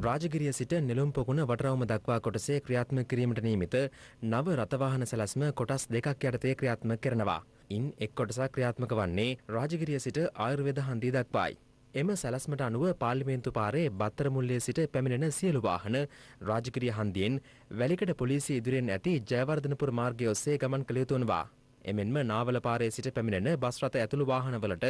රාජගිරිය සිට නිලුම් පොකුණ වටරවුම දක්වා කොටසේ ක්‍රියාත්මක කිරීමට නියමිත නව රථවාහන සැලැස්ම කොටස් දෙකක් යටතේ ක්‍රියාත්මක කරනවා. ඉන් එක් කොටසක් ක්‍රියාත්මක වන්නේ රාජගිරිය සිට ආයුර්වේද හන්දිය දක්වායි. එම සැලස්මට අනුව පාර්ලිමේන්තු පාරේ බත්තරමුල්ලේ සිට පැමිණෙන සියලු වාහන රාජගිරිය හන්දියෙන් වැලිකඩ පොලිසිය ඉදිරියෙන් ඇති ජයවර්ධනපුර මාර්ගය ඔස්සේ ගමන් කළ යුතුවනවා. එමෙන්ම නාවලපාරේ සිට පැමිණෙන බස් රථ ඇතුළු වාහනවලට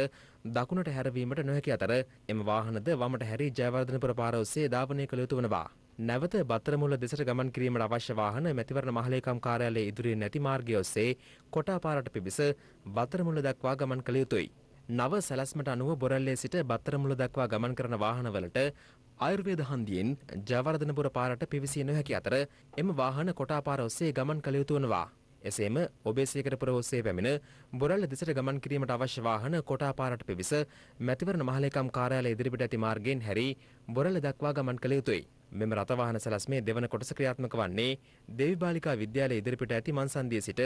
දකුණට හැරවීමට නොහැකි අතර එම වාහනද වමට හැරී ජයවර්ධනපුර පාර ඔස්සේ ධාවනය කළ යුතු වනවා. නැවත බත්තරමුල දෙසට ගමන් කිරීමට අවශ්‍ය වාහන මැතිවරණ මහලේකම් කාර්යාලයේ ඉදිරියේ නැති මාර්ගය ඔස්සේ කොටා පාරට පිවිස බත්තරමුල දක්වා ගමන් කළ යුතුයි. නව සැලැස්මට අනුව බොරල්ලේ සිට බත්තරමුල දක්වා ගමන් කරන වාහනවලට ආයුර්වේද හන්දියෙන් ජයවර්ධනපුර පාරට පිවිසිය නොහැකි අතර එම වාහන කොටා පාර ඔස්සේ ගමන් කළ යුතු වනවා. එසේම ඔබේසේකරපුර e ඔස්සේ පැමිණ බොරල්ල දෙසට ගමන් කිරීමට අවශ්‍ය වාහන කොටාපාරට පිවිස මැතිවරණ මහලේකම් කාර්යාලය ඉදිරිපිට ඇති මාර්ගයෙන් හැරී බොරල්ල දක්වා ගමන් කළ යුතුයි. මෙම රථවාහන සැලැස්මේ දෙවන කොටස ක්‍රියාත්මක වන්නේ දෙවිබාලිකා විද්‍යාලය ඉදිරිපිට ඇති මන්සන්දිය සිට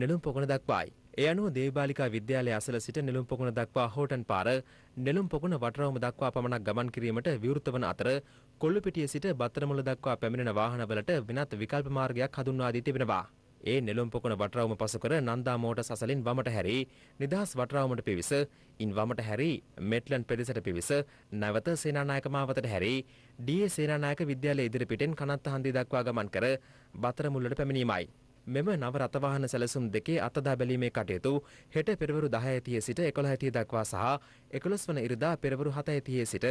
නෙළුම් පොකුණ දක්වායි. ඒ අනුව දේවිබාලිකා විද්‍යාලය අසල සිට නෙළුම් පොකුණ දක්වා හෝටන් පාර නෙළුම් පොකුණ වටරවම දක්වා පමණක් ගමන් කිරීමට විවෘත වන අතර කොල්ලුපිටිය සිට බත්තරමුල දක්වා පැමිණෙන වාහනවලට වෙනත් විකල්ප මාර්ගයක් හඳුන්වා දී තිබෙනවා. ඒ නෙළුම් පොකුණ වටරවුම පසු කර නන්දාමෝට සසලින් වමට හැරී නිදහස් වටරවුමට පිවිස ඉන් වමට හැරී මෙට්ලන් පෙදෙසට පිවිස නැවත සේනානායක මාවතට හැරී ඩී.ඒ. සේනානායක විද්‍යාලය ඉදිරි පිටෙන් කනත්ත හන්දිය දක්වා ගමන් කර බතරමුල්ලට පැමිණීමයි. මෙම නව රථවාහන සැලසුම් දෙකේ අතදා බැලීමේ කටයුතු හෙට පෙරවරු 10:30 සිට 11:30 දක්වා සහ 11 වන ඉරිදා පෙරවරු 7:30 සිට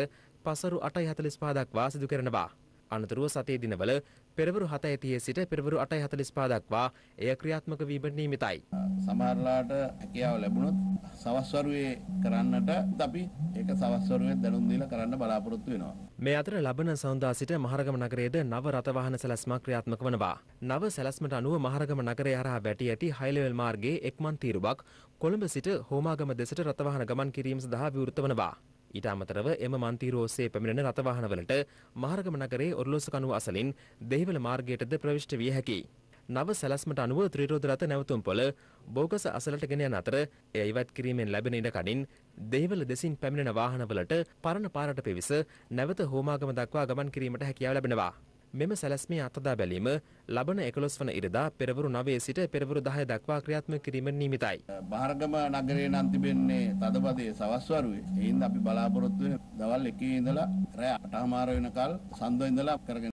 පසරු 8:45 දක්වා සිදු කරනවා. අනතුරුව සතේ දිනවල පෙරවරු 7:30 සිට පෙරවරු 8:45 දක්වා එය ක්‍රියාත්මක වීමට නියමිතයි. සමහරලාට හැකියාව ලැබුණොත් සවස් වරුවේ කරන්නට අපි ඒක සවස් වරුවේ දැනුම් දීලා කරන්න බලාපොරොත්තු වෙනවා. මේ අතර ලබන සඳුදා සිට මහරගම නගරයේද නව රථ වාහන සැලැස්ම ක්‍රියාත්මක වනවා. නව සැලැස්මට අනුව මහරගම නගරය හරහා වැටි ඇති හයිලෙවල් මාර්ගයේ එක්මන් තීරුවක් කොළඹ සිට හෝමාගම දෙසට රථ වාහන ගමන් කිරීම සඳහා විවෘත වනවා. ඊට අමතරව එම මන්තිරෝසේ පැමිණෙන රථවාහනවලට මහරගම නගරේ ඔරලෝසුකණුව අසලින් දෙහිවල මාර්ගයටද ප්‍රවිෂ්ට විය හැකියි. නව සැලැස්මට අනුව ත්‍රීරෝධ රථ නැවතුම් පොළ බෝගස අසලට ගෙන යන අතර එය ඉවත් කිරීමෙන් ලැබෙන ඉඩ කඩින් දෙහිවල දෙසින් පැමිණෙන වාහනවලට පරණ පාරට පිවිස නැවත හෝමාගම දක්වා ගමන් කිරීමට හැකියාව ලැබෙනවා. මෙම සැලැස්මේ අතදා බැලීම ලබන 11 වන ඉරිදා පෙරවරු 9 සිට පෙරවරු 10 දක්වා ක්‍රියාත්මක කිරීම නිමිතයි. බාහිරගම නගරේ නම් තිබෙන්නේ තදබදයේ සවස් වරුවේ. එයින් අපි බලාපොරොත්තු වෙන දවල් 1 ඉඳලා රෑ 8:00 වෙනකල් සන්දෝ ඉඳලා කරගෙන